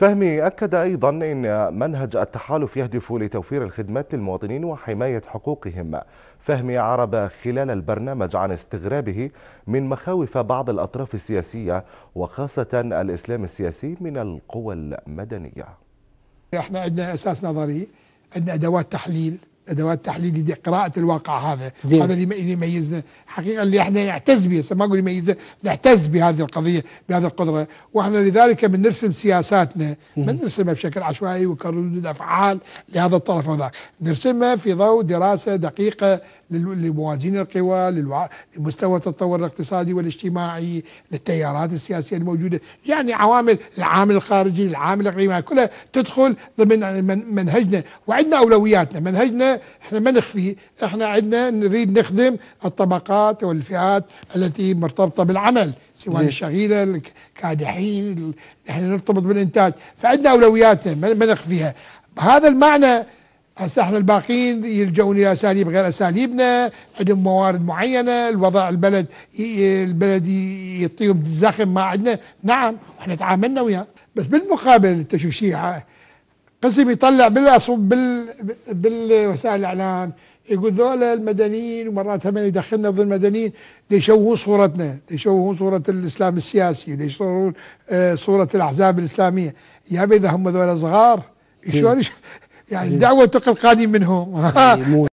فهمي أكد أيضا أن منهج التحالف يهدف لتوفير الخدمات للمواطنين وحماية حقوقهم فهمي عرب خلال البرنامج عن استغرابه من مخاوف بعض الأطراف السياسية وخاصة الإسلام السياسي من القوى المدنية احنا عندنا أساس نظري عندنا أدوات تحليل ادوات تحليلي لقراءه قراءه الواقع هذا زين. هذا اللي يميزنا حقيقه اللي احنا نعتز به ما اقول يميزنا نعتز بهذه القضيه بهذه القدره واحنا لذلك من نرسم سياساتنا ما نرسمها بشكل عشوائي وكردود افعال لهذا الطرف وذاك نرسمها في ضوء دراسه دقيقه لموازين القوى للوع... لمستوى التطور الاقتصادي والاجتماعي للتيارات السياسيه الموجوده يعني عوامل العامل الخارجي العامل الاقليمي كلها تدخل ضمن منهجنا وعندنا اولوياتنا منهجنا احنا ما نخفي احنا عندنا نريد نخدم الطبقات والفئات التي مرتبطه بالعمل سواء الشغيله الكادحين احنا نرتبط بالانتاج فعندنا اولوياتنا ما نخفيها بهذا المعنى هسه احنا الباقيين يلجؤون الى اساليب غير اساليبنا، عندهم موارد معينه، الوضع البلد البلد يطيب زخم ما عندنا، نعم احنا تعاملنا وياه، بس بالمقابل انت شو شيء قسم يطلع بالأصوب بال بالوسائل الإعلام يقول ذولا المدنيين ومرات هم يدخلنا ضمن المدنيين يشوهون صورتنا يشوهون صورة الإسلام السياسي يشوهون آه، صورة الأحزاب الإسلامية يا إذا هم ذولا صغار إيه. شلون يعني دعوة تقل قادم منهم إيه،